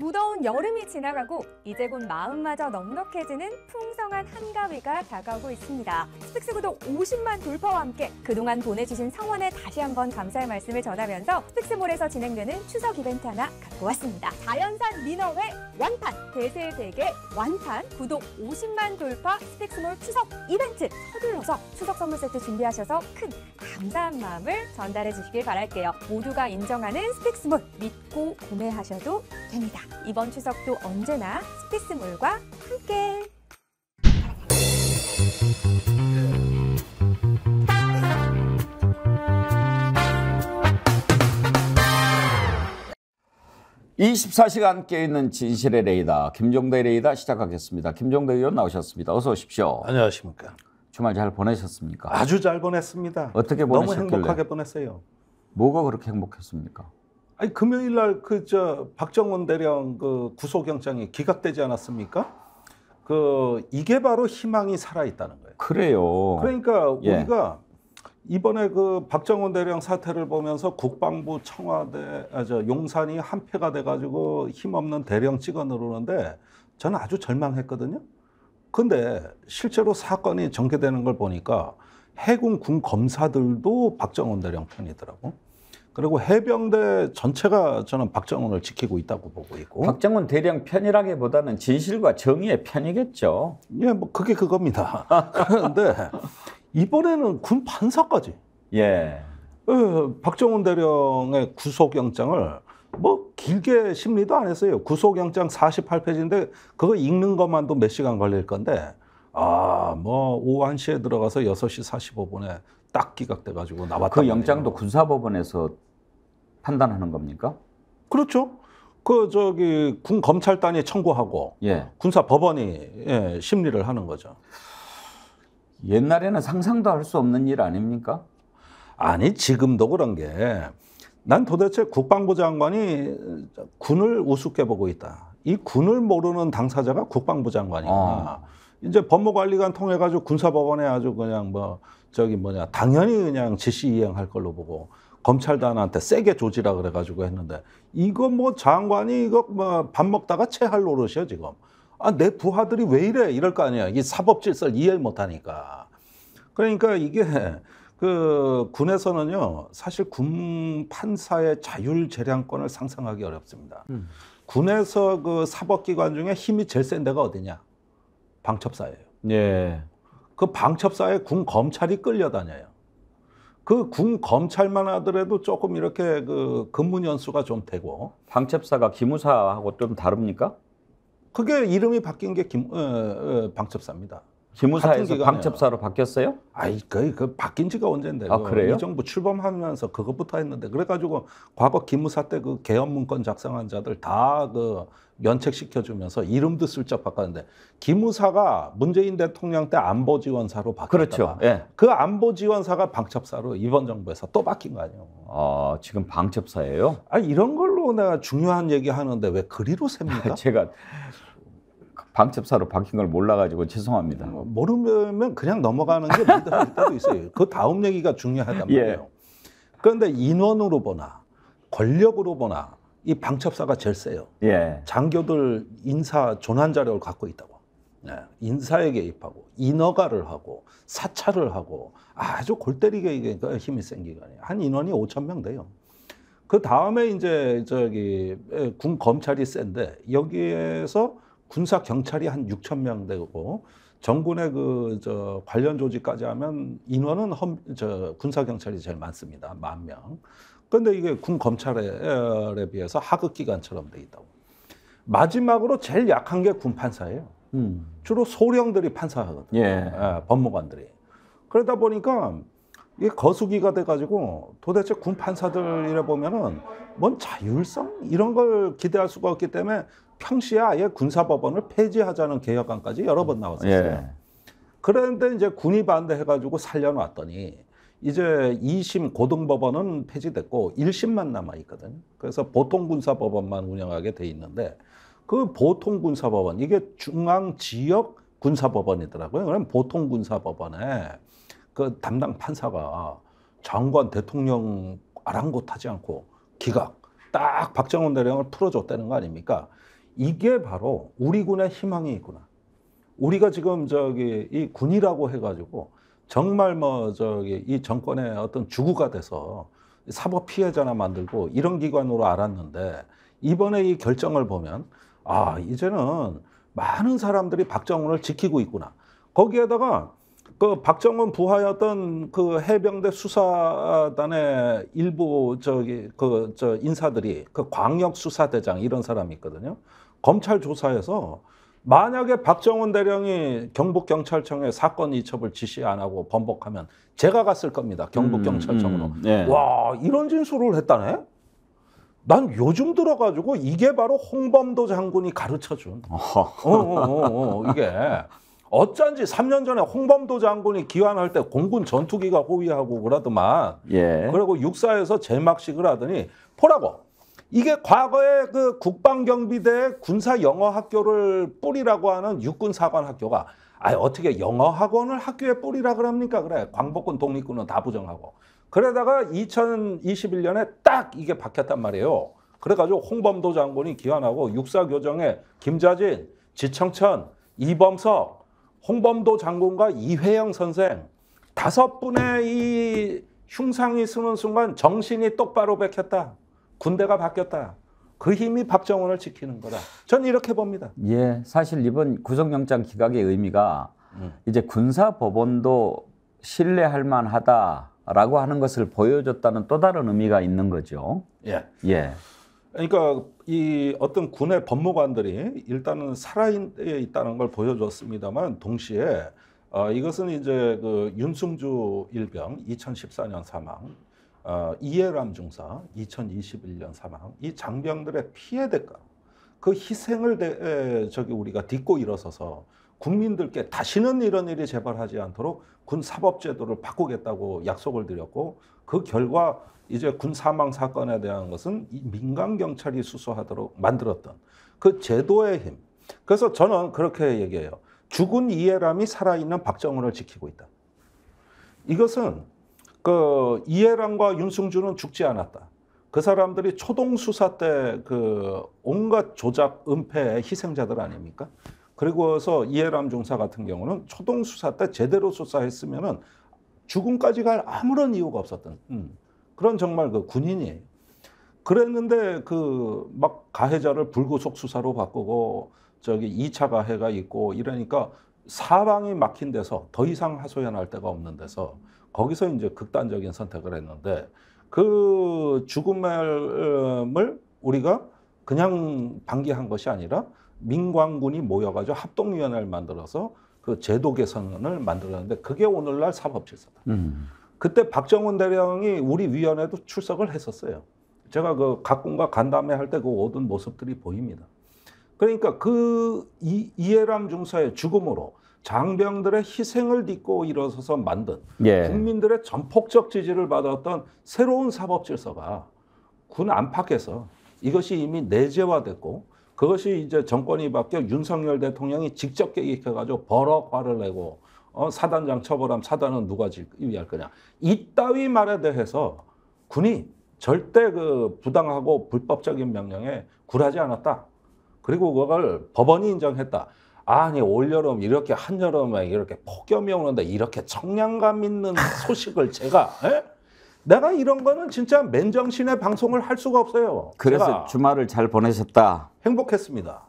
무더운 여름이 지나가고 이제 곧 마음마저 넉넉해지는 풍성한 한가위가 다가오고 있습니다. 스 픽스구독 50만 돌파와 함께 그동안 보내주신 성원에 다시 한번 감사의 말씀을 전하면서 스 픽스몰에서 진행되는 추석 이벤트 하나 갖고 왔습니다. 자연산 민어회 완판, 대세대게 의 완판, 구독 50만 돌파 스픽스몰 추석 이벤트 서둘러서 추석 선물 세트 준비하셔서 큰 감사한 마음을 전달해 주시길 바랄게요. 모두가 인정하는 스픽스몰 믿고 구매하셔도 됩니다. 이번 추석도 언제나 스피스몰과 함께! (24시간) 깨있는 진실의 레이다 김종대 레이다 시작하겠습니다 김종대 의원 나오셨습니다 어서 오십시오 안녕하십니까 주말 잘 보내셨습니까 아주 잘 보냈습니다 어떻게 보내셨길래 너무 행복하게 보냈어요 뭐가 그렇게 행복했습니까 아니 금요일 날 그 저 박정원 대령 그 구속영장이 기각되지 않았습니까? 그 이게 바로 희망이 살아 있다는 거예요. 그래요. 그러니까 예. 우리가 이번에 그 박정원 대령 사태를 보면서 국방부 청와대 아, 저 용산이 한패가 돼가지고 힘없는 대령 찍어 누르는데 저는 아주 절망했거든요. 근데 실제로 사건이 전개되는 걸 보니까 해군 군 검사들도 박정원 대령 편이더라고. 그리고 해병대 전체가 저는 박정훈을 지키고 있다고 보고 있고. 박정훈 대령 편이라기보다는 진실과 정의의 편이겠죠. 예, 뭐 그게 그겁니다. 그런데 네. 이번에는 군 판사까지. 예. 예 어, 박정훈 대령의 구속영장을 뭐 길게 심리도 안 했어요. 구속영장 48페이지인데 그거 읽는 것만도 몇 시간 걸릴 건데 아뭐 오후 1시에 들어가서 6시 45분에 딱 기각돼 가지고 나왔다. 그 영장도 군사법원에서 판단하는 겁니까? 그렇죠. 그 저기 군 검찰단이 청구하고 예. 군사 법원이 예, 심리를 하는 거죠. 옛날에는 상상도 할 수 없는 일 아닙니까? 아니 지금도 그런 게 난 도대체 국방부 장관이 군을 우습게 보고 있다. 이 군을 모르는 당사자가 국방부 장관이구 아. 어. 이제 법무관리관 통해 가지고 군사법원에 아주 그냥 뭐 저기 뭐냐 당연히 그냥 지시 이행할 걸로 보고 검찰단한테 세게 조지라 그래가지고 했는데 이거 뭐 장관이 이거 뭐 밥 먹다가 체할 노릇이야 지금 아내 부하들이 왜 이래 이럴 거 아니야 이 사법 질서를 이해 못하니까 그러니까 이게 그 군에서는요 사실 군 판사의 자율 재량권을 상상하기 어렵습니다 음. 군에서 그 사법기관 중에 힘이 제일 센 데가 어디냐 방첩사예요 예. 그 방첩사에 군 검찰이 끌려다녀요. 그 군 검찰만 하더라도 조금 이렇게 그 근무 연수가 좀 되고 방첩사가 기무사하고 좀 다릅니까? 그게 이름이 바뀐 게 김, 에, 어, 에, 어, 방첩사입니다. 재무사에서 방첩사로 바뀌었어요? 아이 거그 바뀐 지가 언젠데. 아 그래요? 이 정부 출범하면서 그것부터 했는데 그래가지고 과거 기무사 때 그 개헌 문건 작성한 자들 다그 면책 시켜주면서 이름도 슬쩍 바꿨는데 기무사가 문재인 대통령 때 안보 지원사로 바뀌었다. 그렇죠. 예. 그 안보 지원사가 방첩사로 이번 정부에서 또 바뀐 거 아니에요? 아 지금 방첩사예요? 아 이런 걸로 내가 중요한 얘기 하는데 왜 그리로 셉니까? 제가 방첩사로 바뀐 걸 몰라가지고 죄송합니다. 어, 모르면 그냥 넘어가는 게 맞을 때도 있어요. 그 다음 얘기가 중요하단 예. 말이에요. 예. 그런데 인원으로 보나 권력으로 보나 이 방첩사가 제일 세요. 예. 장교들 인사 조난 자력을 갖고 있다고. 예. 인사에 개입하고 인허가를 하고 사찰을 하고 아주 골때리게 이게 그 힘이 생기거든요. 한 인원이 5천 명 돼요. 그 다음에 이제 저기 군 검찰이 센데 여기에서 군사 경찰이 한 6천 명 되고 정군의 그저 관련 조직까지 하면 인원은 험, 저 군사 경찰이 제일 많습니다. 만 명. 근데 이게 군 검찰에 비해서 하급 기관처럼 돼 있다고. 마지막으로 제일 약한 게 군 판사예요. 음. 주로 소령들이 판사하거든요. 예. 예, 법무관들이. 그러다 보니까 이게 거수기가 돼가지고 도대체 군 판사들이라 보면은 뭔 자율성 이런 걸 기대할 수가 없기 때문에 평시에 아예 군사법원을 폐지하자는 개혁안까지 여러 번 음. 나왔었어요. 예. 그런데 이제 군이 반대해가지고 살려놨더니 이제 2심 고등법원은 폐지됐고 1심만 남아있거든 그래서 보통군사법원만 운영하게 돼 있는데 그 보통군사법원, 이게 중앙지역 군사법원이더라고요. 그럼 보통군사법원에 그 담당 판사가 장관 대통령 아랑곳하지 않고 기각, 딱 박정훈 대령을 풀어줬다는 거 아닙니까? 이게 바로 우리 군의 희망이 있구나. 우리가 지금 저기 이 군이라고 해가지고 정말 뭐 저기 이 정권의 어떤 주구가 돼서 사법 피해자나 만들고 이런 기관으로 알았는데 이번에 이 결정을 보면 아 이제는 많은 사람들이 박정훈을 지키고 있구나. 거기에다가 그 박정훈 부하였던 그 해병대 수사단의 일부 저기 그 저 인사들이 그 광역 수사대장 이런 사람이 있거든요. 검찰 조사에서 만약에 박정원 대령이 경북경찰청에 사건 이첩을 지시 안 하고 번복하면 제가 갔을 겁니다. 경북경찰청으로. 음, 음, 네. 와, 이런 진술을 했다네? 난 요즘 들어가지고 이게 바로 홍범도 장군이 가르쳐 준. 어, 어, 어, 어, 이게. 어쩐지 3년 전에 홍범도 장군이 기환할 때 공군 전투기가 호위하고 그러더만. 예. 그리고 육사에서 제막식을 하더니 보라고. 이게 과거에 그 국방경비대 군사 영어 학교를 뿌리라고 하는 육군 사관 학교가 아예 어떻게 영어 학원을 학교에 뿌리라 그럽니까? 그래. 광복군 독립군은 다 부정하고. 그러다가 2021년에 딱 이게 바뀌었단 말이에요. 그래가지고 홍범도 장군이 기환하고 육사교정에 김자진, 지청천, 이범석, 홍범도 장군과 이회영 선생 다섯 분의 이 흉상이 쓰는 순간 정신이 똑바로 백혔다. 군대가 바뀌었다. 그 힘이 박정원을 지키는 거다. 전 이렇게 봅니다. 예, 사실 이번 구속영장 기각의 의미가 음. 이제 군사법원도 신뢰할 만하다라고 하는 것을 보여줬다는 또 다른 의미가 있는 거죠. 예. 예. 그러니까 이 어떤 군의 법무관들이 일단은 살아 있다는 걸 보여줬습니다만 동시에 어, 이것은 이제 그 윤승주 일병 2014년 사망 어, 이해람 중사 2021년 사망 이 장병들의 피해 대가 그 희생을 대, 에, 저기 우리가 딛고 일어서서 국민들께 다시는 이런 일이 재발하지 않도록 군 사법 제도를 바꾸겠다고 약속을 드렸고 그 결과 이제 군 사망 사건에 대한 것은 민간 경찰이 수소하도록 만들었던 그 제도의 힘. 그래서 저는 그렇게 얘기해요. 죽은 이해람이 살아있는 박정우를 지키고 있다. 이것은 그이해랑과 윤승준은 죽지 않았다. 그 사람들이 초동 수사 때 그 온갖 조작 은폐의 희생자들 아닙니까? 그리고서 이해람 중사 같은 경우는 초동 수사 때 제대로 수사했으면은 죽음까지 갈 아무런 이유가 없었던 음, 그런 정말 그 군인이에요. 그랬는데 그 막 가해자를 불구속 수사로 바꾸고 저기 2차 가해가 있고 이러니까 사방이 막힌 데서 더 이상 하소연할 데가 없는 데서 거기서 이제 극단적인 선택을 했는데 그 죽음을 우리가 그냥 방기한 것이 아니라 민관군이 모여가지고 합동위원회를 만들어서 그 제도 개선을 만들었는데 그게 오늘날 사법 질서다. 음. 그때 박정훈 대령이 우리 위원회도 출석을 했었어요. 제가 그 각군과 간담회 할 때 그 모든 모습들이 보입니다. 그러니까 그 이, 이해람 중사의 죽음으로 장병들의 희생을 딛고 일어서서 만든 예. 국민들의 전폭적 지지를 받았던 새로운 사법 질서가 군 안팎에서 이것이 이미 내재화됐고 그것이 이제 정권이 바뀌어 윤석열 대통령이 직접 개입해가지고 버럭 화를 내고 어, 사단장 처벌함 사단은 누가 지휘할 거냐 이따위 말에 대해서 군이 절대 그 부당하고 불법적인 명령에 굴하지 않았다. 그리고 그걸 법원이 인정했다. 아니 올여름 이렇게 한여름에 이렇게 폭염이 오는데 이렇게 청량감 있는 소식을 제가 에? 예? 내가 이런 거는 진짜 맨정신에 방송을 할 수가 없어요. 그래서 주말을 잘 보내셨다. 행복했습니다.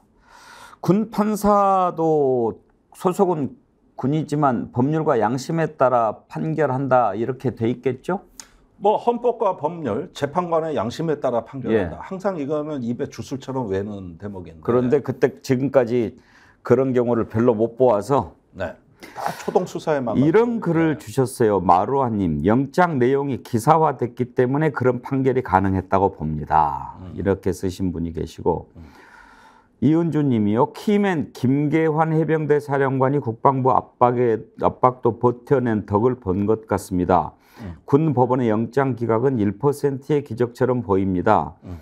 군 판사도 소속은 군이지만 법률과 양심에 따라 판결한다 이렇게 돼 있겠죠? 뭐 헌법과 법률, 재판관의 양심에 따라 판결한다. 예. 항상 이거는 입에 주술처럼 외는 대목인데. 그런데 그때 지금까지 그런 경우를 별로 못 보아서 네. 다 초동 수사에만 이런 글을 네. 주셨어요. 마루아님 영장 내용이 기사화됐기 때문에 그런 판결이 가능했다고 봅니다. 음. 이렇게 쓰신 분이 계시고 음. 이은주님이요. 키맨 김계환 해병대 사령관이 국방부 압박에 압박도 버텨낸 덕을 본 것 같습니다. 음. 군 법원의 영장 기각은 1%의 기적처럼 보입니다. 음.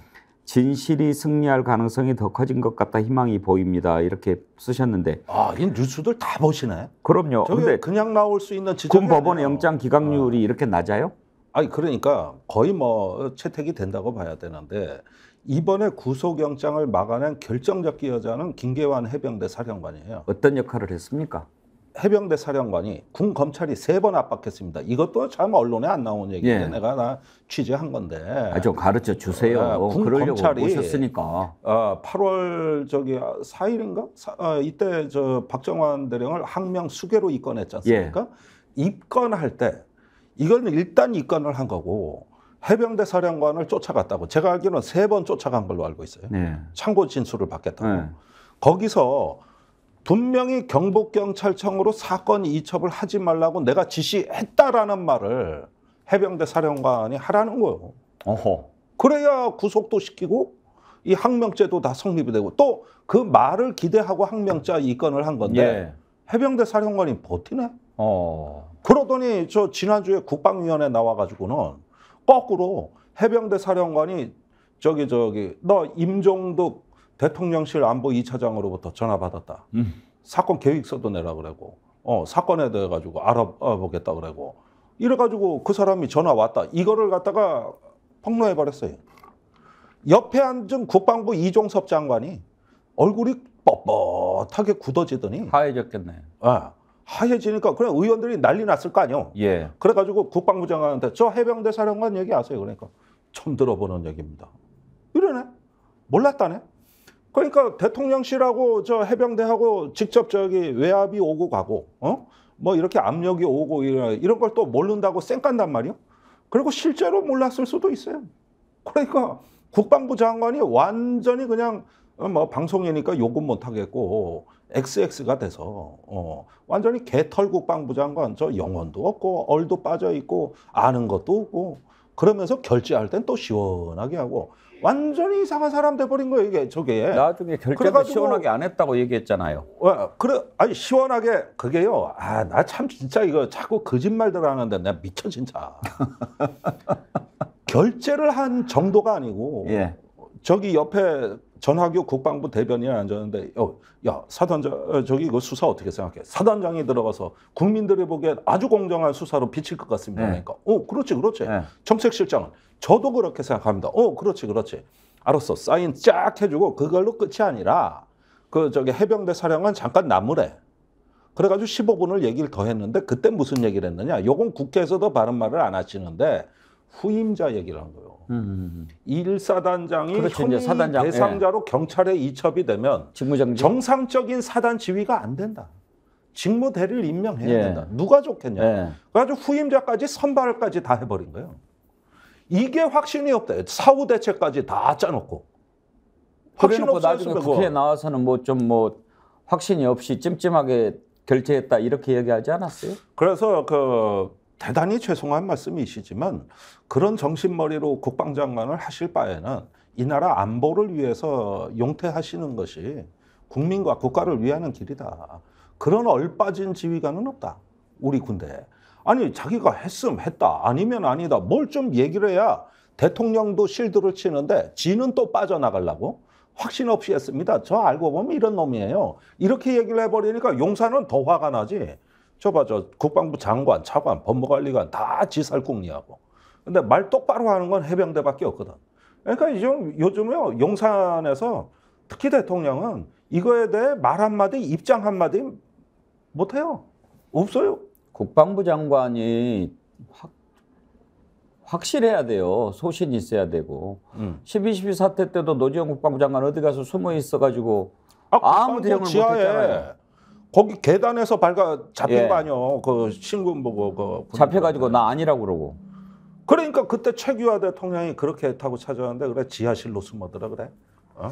진실이 승리할 가능성이 더 커진 것 같다 희망이 보입니다. 이렇게 쓰셨는데. 아, 이 뉴스들 다 보시네. 그럼요. 근데 그냥 나올 수 있는 지금 법원의 영장 기각률이 어. 이렇게 낮아요? 아니 그러니까 거의 뭐 채택이 된다고 봐야 되는데 이번에 구속영장을 막아낸 결정적 기여자는 김계환 해병대 사령관이에요. 어떤 역할을 했습니까? 해병대 사령관이 군 검찰이 세 번 압박했습니다. 이것도 참 언론에 안 나온 얘기인데 예. 내가 나 취재한 건데. 아, 좀 가르쳐 주세요. 어, 군 검찰이 오셨으니까. 어, 아, 8월 저기 4일인가 아, 사, 어, 이때 저 박정환 대령을 항명 수계로 입건했지 않습니까? 예. 입건할 때 이건 일단 입건을 한 거고 해병대 사령관을 쫓아갔다고 제가 알기로는 세 번 쫓아간 걸로 알고 있어요. 네. 창고 진술을 받겠다고. 네. 거기서 분명히 경북경찰청으로 사건 이첩을 하지 말라고 내가 지시했다라는 말을 해병대 사령관이 하라는 거예요. 어허. 그래야 구속도 시키고 이 항명죄도 다 성립이 되고 또 그 말을 기대하고 항명자 이건을한 건데 예. 해병대 사령관이 버티네. 어. 그러더니 저 지난주에 국방위원회 나와가지고는 거꾸로 해병대 사령관이 저기 저기 너 임종득 대통령실 안보 이차장으로부터 전화 받았다. 음. 사건 계획서도 내라 그러고, 어, 사건에 대해 가지고 알아보겠다 그러고, 이래가지고 그 사람이 전화 왔다. 이거를 갖다가 폭로해 버렸어요. 옆에 앉은 국방부 이종섭 장관이 얼굴이 뻣뻣하게 굳어지더니 하얘졌겠네. 예. 하얘지니까 그냥 의원들이 난리 났을 거 아니요. 예. 그래가지고 국방부 장관한테 저 해병대 사령관 얘기 아세요? 그러니까 처음 들어보는 얘기입니다. 이러네. 몰랐다네. 그러니까 대통령실하고 저 해병대하고 직접 저기 외압이 오고 가고 어? 뭐 이렇게 압력이 오고 이런, 이런 걸 또 모른다고 쌩깐단 말이요. 그리고 실제로 몰랐을 수도 있어요. 그러니까 국방부 장관이 완전히 그냥 어, 뭐 방송이니까 욕은 못 하겠고 XX가 돼서 어, 완전히 개털 국방부 장관 저 영혼도 없고 얼도 빠져 있고 아는 것도 없고 그러면서 결제할 땐 또 시원하게 하고 완전히 이상한 사람 돼버린 거예요 이게 저게 나중에 결제도 그래가지고- 시원하게 안 했다고 얘기했잖아요. 왜 그래 아니 시원하게 그게요 아나 참 진짜 이거 자꾸 거짓말들 하는데 내가 미쳐 진짜 결제를 한 정도가 아니고 예. 저기 옆에 전화교 국방부 대변인이 앉았는데 어, 야 사단장 어, 저기 이거 수사 어떻게 생각해? 사단장이 들어가서 국민들이 보기엔 아주 공정한 수사로 비칠 것 같습니다. 네. 그러니까 어 그렇지 그렇지. 예. 정책실장은 저도 그렇게 생각합니다. 어, 그렇지, 그렇지. 알았어. 사인 쫙 해주고 그걸로 끝이 아니라 그 저기 해병대 사령관 잠깐 나무래. 그래가지고 15분을 얘기를 더 했는데 그때 무슨 얘기를 했느냐. 요건 국회에서도 바른 말을 안 하시는데 후임자 얘기를 한 거예요. 음, 음, 음. 일사단장이 현임 그렇죠. 사단장, 예. 대상자로 예. 경찰에 이첩이 되면 직무정지? 정상적인 사단 지휘가 안 된다. 직무대를 리 임명해야 예. 된다. 누가 좋겠냐. 예. 그래가지고 후임자까지 선발까지 다 해버린 거예요. 이게 확신이 없다. 사후 대책까지 다 짜놓고. 확신 없래놓고 나중에 국회에 나와서는 뭐 좀뭐 뭐 확신이 없이 찜찜하게 결제했다 이렇게 얘기하지 않았어요? 그래서 그 대단히 죄송한 말씀이시지만 그런 정신머리로 국방장관을 하실 바에는 이 나라 안보를 위해서 용퇴하시는 것이 국민과 국가를 위하는 길이다. 그런 얼빠진 지휘관은 없다. 우리 군대에. 아니 자기가 했음 했다 아니면 아니다 뭘 좀 얘기를 해야 대통령도 실드를 치는데 지는 또 빠져나가려고 확신 없이 했습니다. 저 알고 보면 이런 놈이에요. 이렇게 얘기를 해버리니까 용사는 더 화가 나지. 저봐 저 국방부 장관, 차관, 법무관리관 다 지살궁리하고. 근데 말 똑바로 하는 건 해병대밖에 없거든. 그러니까 요즘, 요즘에 용산에서 특히 대통령은 이거에 대해 말 한마디, 입장 한마디 못해요. 없어요. 국방부 장관이 확, 확실해야 돼요. 소신이 있어야 되고. 음. 12.12 사태 때도 노지영 국방부 장관 어디 가서 숨어 있어가지고 아, 무 대응을 못했잖아요. 거기 계단에서 발가 잡힌 예. 거 아니요. 그신군 보고 그, 뭐, 뭐, 그 잡혀가지고 나 아니라고 그러고. 그러니까 그때 최규하 대통령이 그렇게 타고 찾아왔는데 그래 지하실로 숨어들라 그래. 어?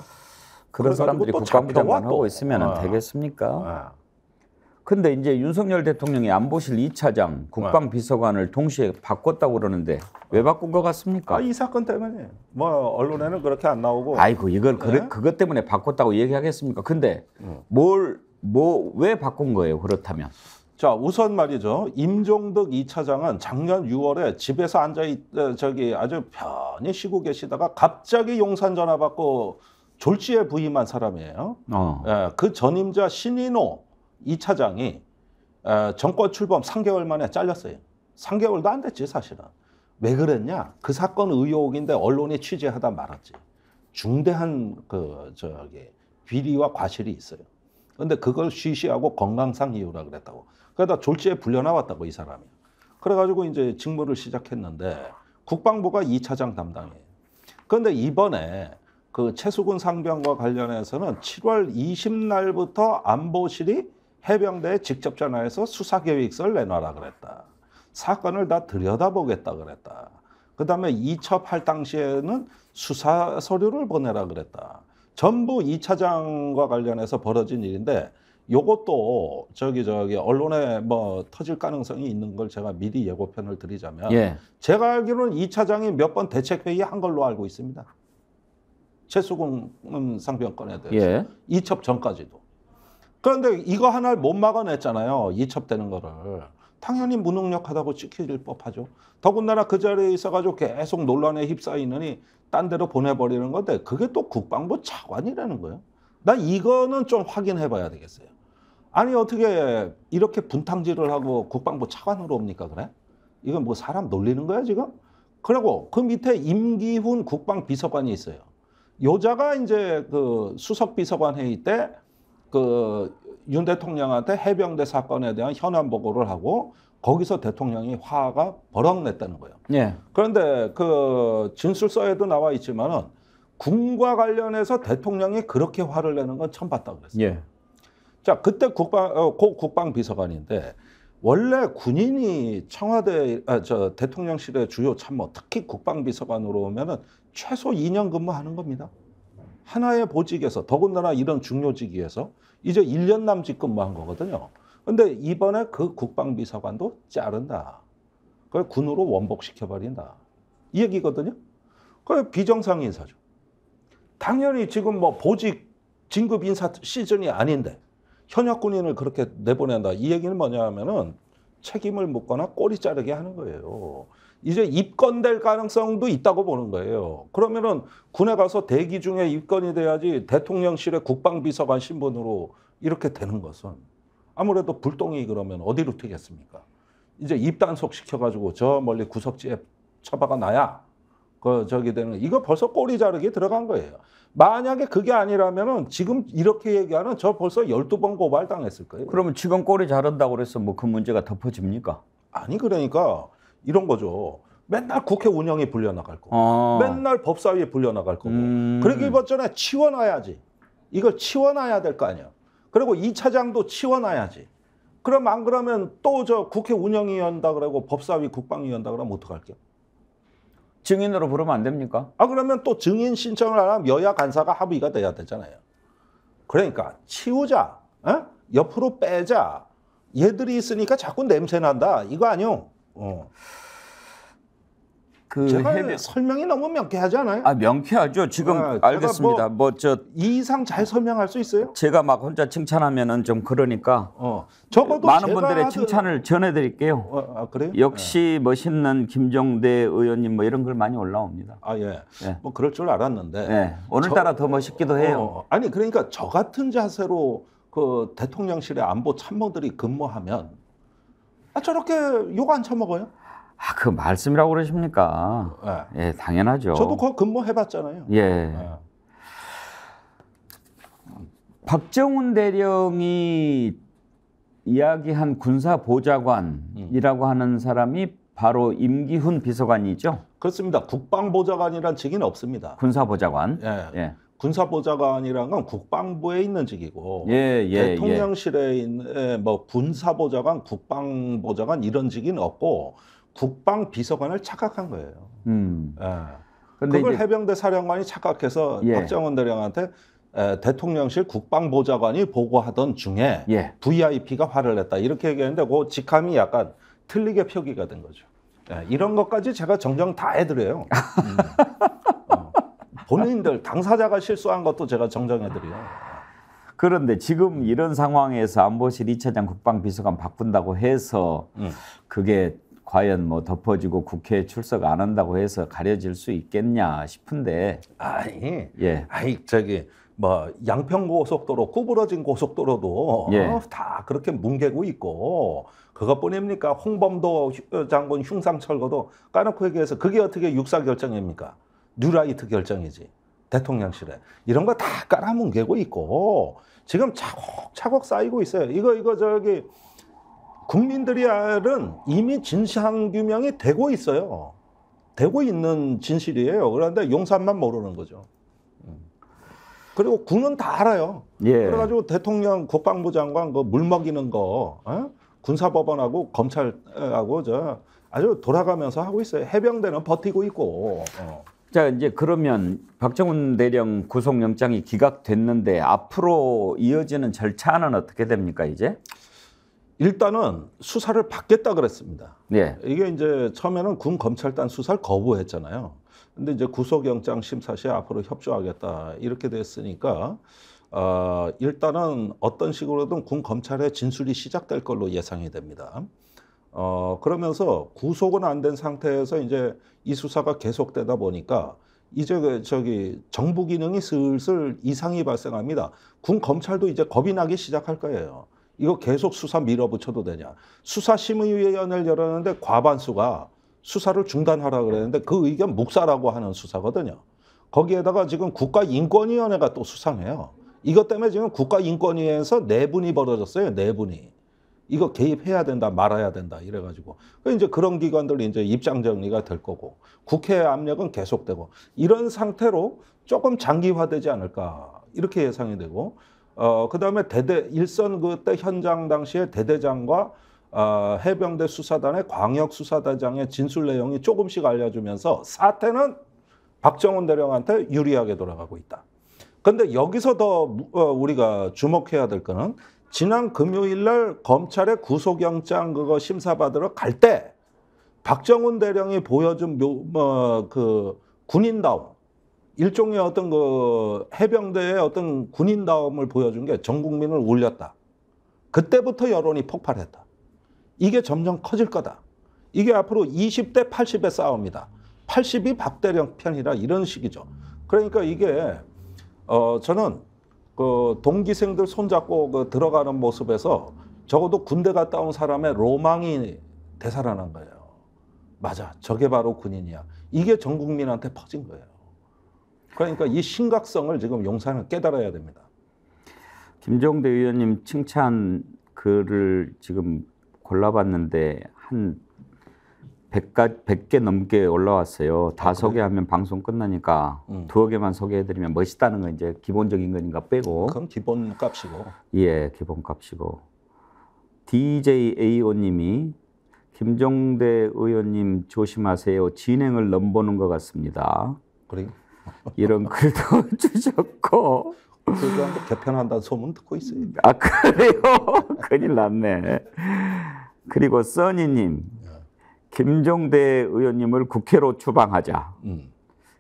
그런 사람들이 국방부 장관 하고 있으면 어. 되겠습니까? 어. 근데 이제 윤석열 대통령이 안보실 2차장, 국방비서관을 동시에 바꿨다고 그러는데 왜 바꾼 것 같습니까? 아, 이 사건 때문에 뭐 언론에는 그렇게 안 나오고. 아이고 이걸 네. 그래, 그것 때문에 바꿨다고 얘기하겠습니까? 근데 음. 뭘뭐 왜 바꾼 거예요? 그렇다면. 자 우선 말이죠 임종덕 이차장은 작년 6월에 집에서 앉아 있 어, 저기 아주 편히 쉬고 계시다가 갑자기 용산 전화 받고 졸지에 부임한 사람이에요. 어. 예, 그 전임자 신인호 이 차장이 어, 정권 출범 3개월 만에 잘렸어요. 3개월도 안 됐지 사실은. 왜 그랬냐? 그 사건 의혹인데 언론이 취재하다 말았지. 중대한 그 저기 비리와 과실이 있어요. 근데 그걸 쉬쉬하고 건강상 이유라 그랬다고. 그러다 졸지에 불려나왔다고 이 사람이. 그래가지고 이제 직무를 시작했는데 국방부가 이차장 담당이에요. 그런데 이번에 그 최수근 상병과 관련해서는 7월 20날부터 안보실이 해병대에 직접 전화해서 수사 계획서를 내놔라 그랬다. 사건을 다 들여다보겠다 그랬다. 그 다음에 2차 팔 당시에는 수사 서류를 보내라 그랬다. 전부 2차장과 관련해서 벌어진 일인데 요것도 저기 저기 언론에 뭐 터질 가능성이 있는 걸 제가 미리 예고편을 드리자면 예. 제가 알기로는 이 차장이 몇 번 대책 회의 한 걸로 알고 있습니다. 최수공 상병권에 대해서 예. 이첩 전까지도 그런데 이거 하나를 못 막아냈잖아요. 이첩되는 거를. 당연히 무능력하다고 찍힐 법하죠. 더군다나 그 자리에 있어가지고 계속 논란에 휩싸이느니 딴 데로 보내버리는 건데 그게 또 국방부 차관이라는 거예요. 난 이거는 좀 확인해 봐야 되겠어요. 아니 어떻게 이렇게 분탕질을 하고 국방부 차관으로 옵니까 그래? 이건 뭐 사람 놀리는 거야 지금? 그리고 그 밑에 임기훈 국방비서관이 있어요. 여자가 이제 그 수석비서관 회의 때 그윤 대통령한테 해병대 사건에 대한 현안 보고를 하고 거기서 대통령이 화가 버럭 냈다는 거예요. 예. 그런데 그 진술서에도 나와 있지만은 군과 관련해서 대통령이 그렇게 화를 내는 건 처음 봤다고 그랬어요. 예. 자, 그때 국방 어, 고 국방 비서관인데 원래 군인이 청와대 아, 저 대통령실의 주요 참모 특히 국방 비서관으로 오면은 최소 2년 근무하는 겁니다. 하나의 보직에서 더군다나 이런 중요직위에서 이제 1년 남짓 근무한 거거든요. 근데 이번에 그 국방비서관도 자른다. 그 군으로 원복시켜버린다. 이 얘기거든요. 그 비정상 인사죠. 당연히 지금 뭐 보직 진급 인사 시즌이 아닌데 현역 군인을 그렇게 내보낸다. 이 얘기는 뭐냐 하면은 책임을 묻거나 꼬리 자르게 하는 거예요. 이제 입건될 가능성도 있다고 보는 거예요. 그러면은 군에 가서 대기 중에 입건이 돼야지 대통령실의 국방비서관 신분으로 이렇게 되는 것은 아무래도 불똥이 그러면 어디로 튀겠습니까? 이제 입단속 시켜가지고 저 멀리 구석지에 처박아 놔야 그 저기 되는 이거 벌써 꼬리 자르기 들어간 거예요. 만약에 그게 아니라면은 지금 이렇게 얘기하는 저 벌써 열두 번 고발당했을 거예요. 그러면 지금 꼬리 자른다고 그래서 뭐 그 문제가 덮어집니까? 아니 그러니까 이런 거죠. 맨날 국회 운영이 불려나갈 거고, 아. 맨날 법사위에 불려나갈 거고. 음. 그러기 전에 치워놔야지. 이걸 치워놔야 될 거 아니야. 그리고 2 차장도 치워놔야지. 그럼 안 그러면 또 저 국회 운영위 한다 그러고 법사위 국방위 한다 그러면 어떡할게요? 증인으로 부르면 안 됩니까? 아 그러면 또 증인 신청을 안 하면 여야 간사가 합의가 돼야 되잖아요. 그러니까 치우자, 어? 옆으로 빼자. 얘들이 있으니까 자꾸 냄새 난다. 이거 아니요. 어. 그 제가 해명... 설명이 너무 명쾌하지 않아요? 아 명쾌하죠. 지금 아, 알겠습니다. 뭐저 뭐, 뭐 이상 잘 설명할 수 있어요? 제가 막 혼자 칭찬하면은 좀 그러니까 어, 적어도 많은 분들의 하던... 칭찬을 전해드릴게요. 어, 아, 그래요? 역시 네. 멋있는 김종대 의원님 뭐 이런 걸 많이 올라옵니다. 아 예. 네. 뭐 그럴 줄 알았는데 예. 오늘따라 저... 더 멋있기도 해요. 어, 어. 아니 그러니까 저 같은 자세로 그 대통령실의 안보 참모들이 근무하면 아, 저렇게 욕안 처먹어요? 아, 그 말씀이라고 그러십니까? 네. 예, 당연하죠. 저도 거 근무해봤잖아요. 예. 네. 박정훈 대령이 이야기한 군사 보좌관이라고 음. 하는 사람이 바로 임기훈 비서관이죠. 그렇습니다. 국방보좌관이란 직위는 없습니다. 군사보좌관. 예. 예. 군사보좌관이란 건 국방부에 있는 직이고 예, 예, 예. 대통령실에 있는 예, 뭐 군사보좌관, 국방보좌관 이런 직인 없고 국방 비서관을 착각한 거예요. 음. 예. 그걸 이제... 해병대 사령관이 착각해서 예. 박정원 대령한테 에, 예, 대통령실 국방보좌관이 보고하던 중에 예. VIP가 화를 냈다 이렇게 얘기했는데 그 직함이 약간 틀리게 표기가 된 거죠. 예, 이런 것까지 제가 정정 다 해드려요. 음. 본인들 당사자가 실수한 것도 제가 정정해드려요. 그런데 지금 이런 상황에서 안보실 이차장 국방비서관 바꾼다고 해서 음. 그게 과연 뭐 덮어지고 국회에 출석 안 한다고 해서 가려질 수 있겠냐 싶은데 아니 예 아니 저기 뭐 양평 고속도로 구부러진 고속도로도 예. 어, 다 그렇게 뭉개고 있고 그것뿐입니까 홍범도 장군 흉상철거도 까놓고 얘기해서 그게 어떻게 육사 결정입니까? 뉴라이트 결정이지. 대통령실에. 이런 거 다 깔아뭉개고 있고 지금 차곡차곡 쌓이고 있어요. 이거 이거 저기 국민들이 알은 이미 진상 규명이 되고 있어요. 되고 있는 진실이에요. 그런데 용산만 모르는 거죠. 음. 그리고 군은 다 알아요. 예. 그래가지고 대통령 국방부 장관 그 물 먹이는 거 어? 군사법원하고 검찰하고 저 아주 돌아가면서 하고 있어요. 해병대는 버티고 있고. 어. 자, 이제 그러면 박정훈 대령 구속영장이 기각됐는데 앞으로 이어지는 절차는 어떻게 됩니까, 이제? 일단은 수사를 받겠다 그랬습니다. 예. 이게 이제 처음에는 군 검찰단 수사를 거부했잖아요. 근데 이제 구속영장 심사 시에 앞으로 협조하겠다 이렇게 됐으니까 어, 일단은 어떤 식으로든 군 검찰의 진술이 시작될 걸로 예상이 됩니다. 어, 그러면서 구속은 안 된 상태에서 이제 이 수사가 계속되다 보니까 이제 그 저기 정부 기능이 슬슬 이상이 발생합니다. 군 검찰도 이제 겁이 나기 시작할 거예요. 이거 계속 수사 밀어붙여도 되냐. 수사심의위원회를 열었는데 과반수가 수사를 중단하라 그랬는데 그 의견 묵사라고 하는 수사거든요. 거기에다가 지금 국가인권위원회가 또 수상해요. 이것 때문에 지금 국가인권위에서 내분이 네 벌어졌어요. 내분이. 네 이거 개입해야 된다, 말아야 된다, 이래가지고. 그 이제 그런 기관들 이제 입장 정리가 될 거고, 국회 압력은 계속되고, 이런 상태로 조금 장기화되지 않을까, 이렇게 예상이 되고, 어, 그 다음에 대대, 일선 그때 현장 당시에 대대장과 어, 해병대 수사단의 광역수사단장의 진술 내용이 조금씩 알려주면서 사태는 박정훈 대령한테 유리하게 돌아가고 있다. 근데 여기서 더 어, 우리가 주목해야 될 거는 지난 금요일 날 검찰의 구속영장 그거 심사받으러 갈 때 박정훈 대령이 보여준 묘, 뭐, 그 군인다움, 일종의 어떤 그 해병대의 어떤 군인다움을 보여준 게 전 국민을 울렸다. 그때부터 여론이 폭발했다. 이게 점점 커질 거다. 이게 앞으로 20대 80의 싸움이다. 80이 박대령 편이라 이런 식이죠. 그러니까 이게 어 저는 그 동기생들 손잡고 그 들어가는 모습에서 적어도 군대 갔다 온 사람의 로망이 되살아난 거예요. 맞아. 저게 바로 군인이야. 이게 전 국민한테 퍼진 거예요. 그러니까 이 심각성을 지금 용산은 깨달아야 됩니다. 김종대 의원님 칭찬 글을 지금 골라봤는데 한 100개 넘게 올라왔어요. 다 아, 소개하면 그래. 방송 끝나니까 음. 두어 개만 소개해드리면 멋있다는 건 이제 기본적인 거니까 빼고. 그럼 기본 값이고. 예, 기본 값이고. DJAO님이 김종대 의원님 조심하세요. 진행을 넘보는 것 같습니다. 그래 이런 글도 주셨고. 그한테 개편한다는 소문 듣고 있습니다 아, 그래요? 큰일 났네. 그리고 써니님. 네. 김종대 의원님을 국회로 추방하자 음.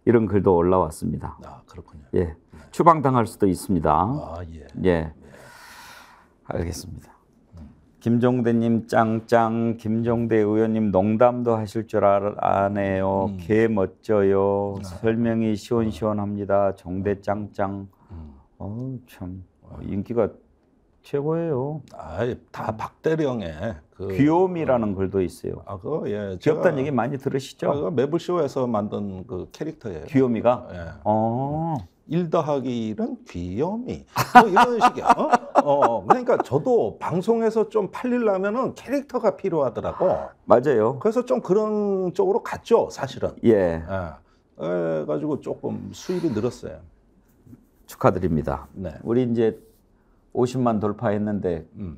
이런 글도 올라왔습니다. 아 그렇군요. 예, 네. 추방당할 수도 있습니다. 아 예. 예. 예. 알겠습니다. 음. 김종대님 짱짱, 김종대 의원님 농담도 하실 줄 아네요. 음. 개 멋져요. 아. 설명이 시원시원합니다. 음. 종대 짱짱. 음. 어참 어, 인기가 최고예요. 아다 음. 박대령의 그... 귀요미라는 어. 글도 있어요. 아 그거 예. 귀엽다는 얘기 많이 들으시죠? 아, 그 매블쇼에서 만든 그 캐릭터예요. 귀요미가. 예. 어. 일 더하기 1은 귀요미. 뭐 이런 식이야. 어? 어? 어, 그러니까 저도 방송에서 좀 팔리려면은 캐릭터가 필요하더라고. 맞아요. 그래서 좀 그런 쪽으로 갔죠, 사실은. 예. 예. 그래가지고 조금 수입이 늘었어요. 축하드립니다. 네. 우리 이제 50만 돌파했는데 음.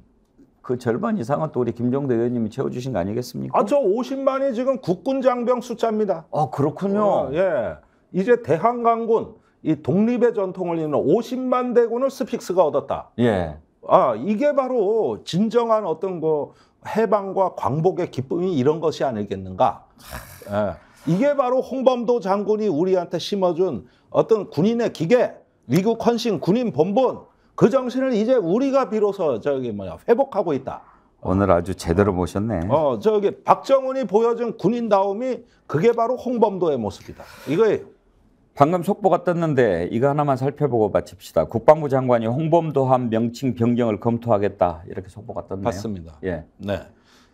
그 절반 이상은 또 우리 김종대 의원님이 채워주신 거 아니겠습니까? 아, 저 50만이 지금 국군 장병 숫자입니다. 아, 그렇군요. 어, 예. 이제 대한강군, 이 독립의 전통을 잇는 50만 대군을 스픽스가 얻었다. 예. 아, 이게 바로 진정한 어떤 거 해방과 광복의 기쁨이 이런 것이 아니겠는가. 예. 이게 바로 홍범도 장군이 우리한테 심어준 어떤 군인의 기계, 미국 헌신 군인 본본, 그 정신을 이제 우리가 비로소 저기 뭐야 회복하고 있다. 오늘 아주 제대로 보셨네 어, 저기 박정훈이 보여준 군인다움이 그게 바로 홍범도의 모습이다. 이거예 방금 속보가 떴는데 이거 하나만 살펴보고 마칩시다. 국방부 장관이 홍범도함 명칭 변경을 검토하겠다. 이렇게 속보가 떴네요. 맞습니다. 예. 네.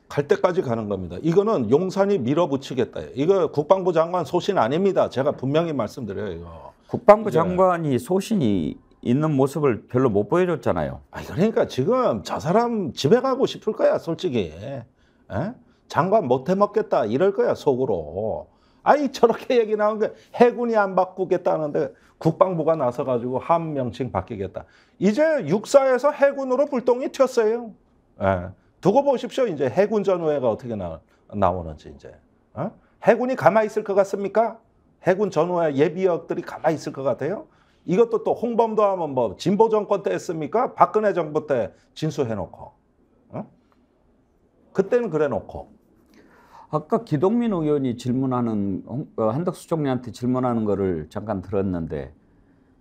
갈 때까지 가는 겁니다. 이거는 용산이 밀어붙이겠다. 이거 국방부 장관 소신 아닙니다. 제가 분명히 말씀드려요. 이거. 국방부 예. 장관이 소신이 있는 모습을 별로 못 보여줬잖아요. 아 그러니까 지금 저 사람 집에 가고 싶을 거야 솔직히. 에? 예? 장관 못 해먹겠다 이럴 거야 속으로. 아니 저렇게 얘기 나온 게 해군이 안 바꾸겠다는데 국방부가 나서가지고 함 명칭 바뀌겠다. 이제 육사에서 해군으로 불똥이 튀었어요. 에. 예. 두고 보십시오 이제 해군 전후회가 어떻게 나, 나오는지 이제. 에? 어? 해군이 가만히 있을 것 같습니까? 해군 전후회 예비역들이 가만히 있을 것 같아요? 이것도 또 홍범도 하면 뭐 진보 정권 때 했습니까? 박근혜 정부 때 진수해놓고. 어? 그때는 그래놓고. 아까 기동민 의원이 질문하는 어, 한덕수 총리한테 질문하는 거를 잠깐 들었는데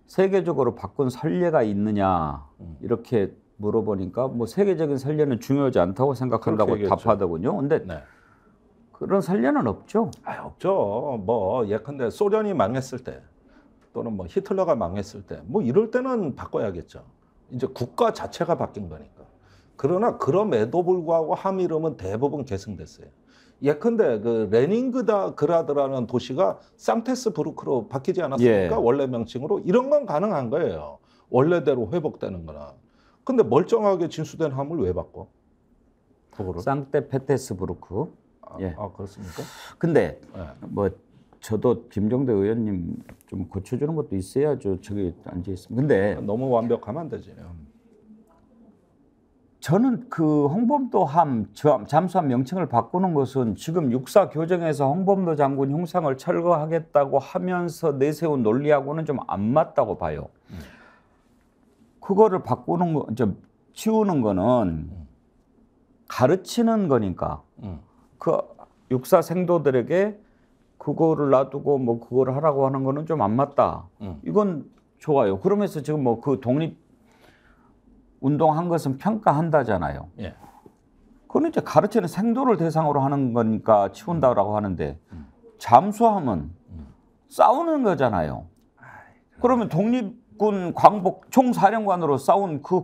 세계적으로 바꾼 선례가 있느냐 음. 이렇게 물어보니까 뭐 세계적인 선례는 중요하지 않다고 생각한다고 답하더군요. 근데 네. 그런 선례는 없죠. 아, 없죠. 뭐 예컨대 소련이 망했을 때 또는 뭐 히틀러가 망했을 때 뭐 이럴 때는 바꿔야겠죠. 이제 국가 자체가 바뀐 거니까. 그러나 그럼에도 불구하고 함이름은 대부분 계승됐어요. 예컨대 그 레닌그다 그라드라는 도시가 상테스부르크로 바뀌지 않았습니까? 예. 원래 명칭으로 이런 건 가능한 거예요. 원래대로 회복되는 거나. 근데 멀쩡하게 진수된 함을 왜 바꿔? 그거를. 상테 페테스부르크. 아, 예. 아 그렇습니까? 근데 예. 뭐 저도 김종대 의원님 좀 고쳐주는 것도 있어야죠. 저기 앉아 있습니다. 근데 너무 완벽하면 안 되지. 음. 저는 그 홍범도함 잠수함 명칭을 바꾸는 것은 지금 육사 교정에서 홍범도 장군 흉상을 철거하겠다고 하면서 내세운 논리하고는 좀 안 맞다고 봐요. 그거를 바꾸는 거, 좀 치우는 거는 가르치는 거니까 음. 그 육사 생도들에게 그거를 놔두고 뭐 그걸 하라고 하는 거는 좀 안 맞다. 음. 이건 좋아요. 그러면서 지금 뭐 그 독립 운동한 것은 평가한다잖아요. 예. 그건 이제 가르치는 생도를 대상으로 하는 거니까 치운다라고 음. 하는데 음. 잠수함은 음. 싸우는 거잖아요. 아이, 그러면 독립군 광복 총사령관으로 싸운 그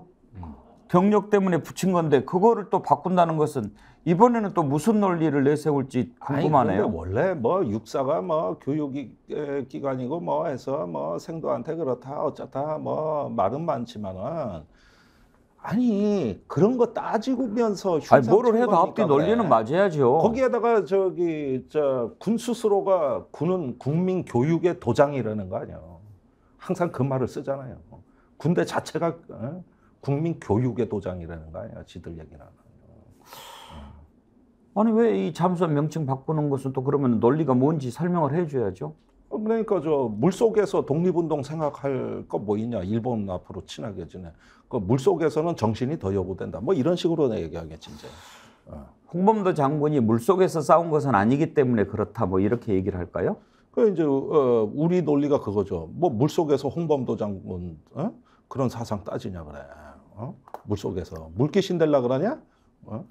병력 때문에 붙인 건데 그거를 또 바꾼다는 것은 이번에는 또 무슨 논리를 내세울지 궁금하네요. 아니, 원래 뭐 육사가 뭐 교육기관이고 뭐 해서 뭐 생도한테 그렇다 어쩌다 뭐 말은 많지만은 아니 그런 거 따지면서 아니 뭐를 해도 앞뒤 논리는 그래. 맞아야죠. 거기에다가 저기 저군 스스로가 군은 국민 교육의 도장이라는 거 아니에요. 항상 그 말을 쓰잖아요. 군대 자체가 어? 국민 교육의 도장이라는 거 아니야? 지들 얘기는. 음. 아니 왜 이 잠수함 명칭 바꾸는 것은 또 그러면 논리가 뭔지 설명을 해줘야죠. 그러니까 저 물속에서 독립운동 생각할 거 뭐 있냐 일본 앞으로 친하게 지내 그 물속에서는 정신이 더 여부된다 뭐 이런 식으로 얘기하겠지 이제 어. 홍범도 장군이 물속에서 싸운 것은 아니기 때문에 그렇다 뭐 이렇게 얘기를 할까요? 그 이제 어, 우리 논리가 그거죠 뭐 물속에서 홍범도 장군 어? 그런 사상 따지냐 그래 어? 물 속에서 물귀신 될라 그러냐? 어?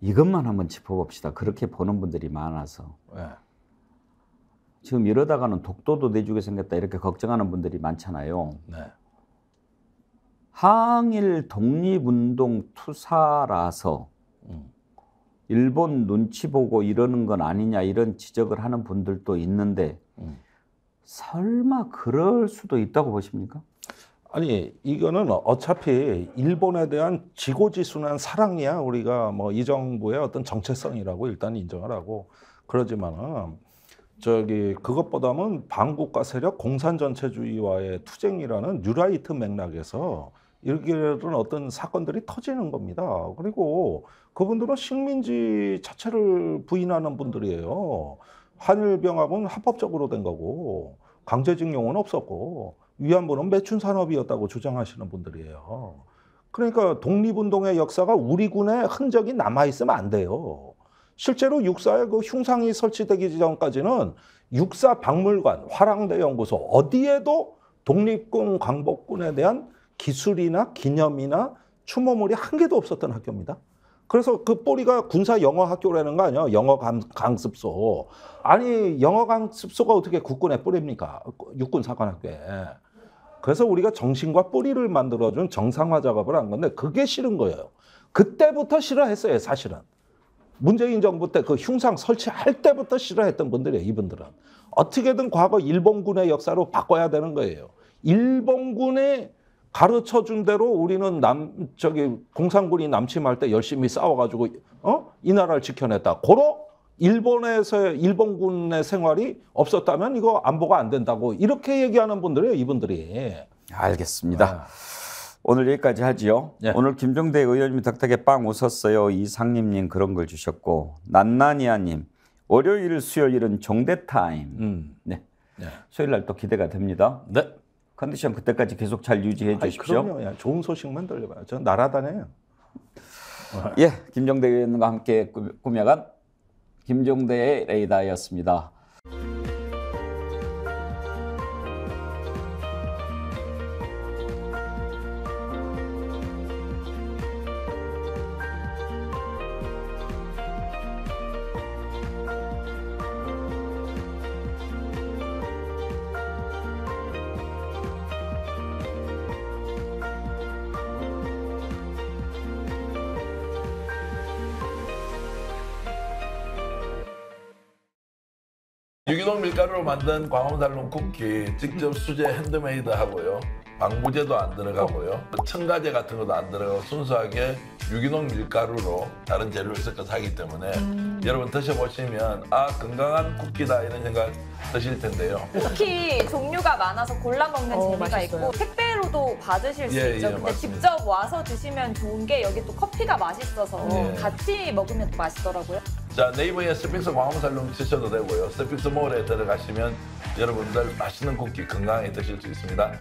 이것만 한번 짚어봅시다. 그렇게 보는 분들이 많아서 네. 지금 이러다가는 독도도 내주게 생겼다 이렇게 걱정하는 분들이 많잖아요. 네. 항일 독립운동 투사라서 음. 일본 눈치 보고 이러는 건 아니냐 이런 지적을 하는 분들도 있는데 음. 설마 그럴 수도 있다고 보십니까? 아니 이거는 어차피 일본에 대한 지고지순한 사랑이야 우리가 뭐 이 정부의 어떤 정체성이라고 일단 인정하라고 그러지만은 저기 그것보다는 반국가 세력 공산 전체주의와의 투쟁이라는 뉴라이트 맥락에서 이런 어떤 사건들이 터지는 겁니다. 그리고 그분들은 식민지 자체를 부인하는 분들이에요. 한일병합은 합법적으로 된 거고 강제징용은 없었고 위안부는 매춘 산업이었다고 주장하시는 분들이에요. 그러니까 독립운동의 역사가 우리 군의 흔적이 남아있으면 안 돼요. 실제로 육사에 그 흉상이 설치되기 전까지는 육사 박물관, 화랑대 연구소 어디에도 독립군 광복군에 대한 기술이나 기념이나 추모물이 한 개도 없었던 학교입니다. 그래서 그 뿌리가 군사 영어 학교라는 거아니에요 영어 강, 습소 아니 영어 강습소가 어떻게 국군의 뿌립니까? 육군 사관학교에. 그래서 우리가 정신과 뿌리를 만들어준 정상화 작업을 한 건데 그게 싫은 거예요. 그때부터 싫어했어요, 사실은. 문재인 정부 때 그 흉상 설치할 때부터 싫어했던 분들이에요, 이분들은. 어떻게든 과거 일본군의 역사로 바꿔야 되는 거예요. 일본군의 가르쳐 준 대로 우리는 남, 저기, 공산군이 남침할 때 열심히 싸워가지고, 어? 이 나라를 지켜냈다. 고로 일본에서 일본군의 생활이 없었다면 이거 안보가 안 된다고 이렇게 얘기하는 분들이에요, 이분들이. 알겠습니다. 아. 오늘 여기까지 하지요. 예. 오늘 김종대 의원님 덕택에 빵 웃었어요. 이상림님 그런 걸 주셨고 난나니아님 월요일 수요일은 종대 타임. 음. 네. 예. 수요일 날 또 기대가 됩니다. 네. 컨디션 그때까지 계속 잘 유지해 주십시오. 그럼요. 야, 좋은 소식만 들려봐요. 저 날아다녀요. 예, 김정대 의원과 함께 꾸며간 김종대의 레이다였습니다. 유기농 밀가루로 만든 광화문살롱 쿠키 직접 수제 핸드메이드 하고요. 방부제도 안 들어가고요. 첨가제 같은 것도 안 들어가고 순수하게 유기농 밀가루로 다른 재료를 섞어서 하기 때문에 음. 여러분 드셔보시면 아 건강한 쿠키다 이런 생각 드실 텐데요. 쿠키 종류가 많아서 골라 먹는 어, 재미가 맛있어요. 있고 택배로도 받으실 수 예, 있죠. 예, 근데 맞습니다. 직접 와서 드시면 좋은 게 여기 또 커피가 맛있어서 예. 같이 먹으면 또 맛있더라고요. 자 네이버에 스피스 광화문살롱 치셔도 되고요. 스픽스 몰에 들어가시면 여러분들 맛있는 쿠키 건강하게 드실 수 있습니다.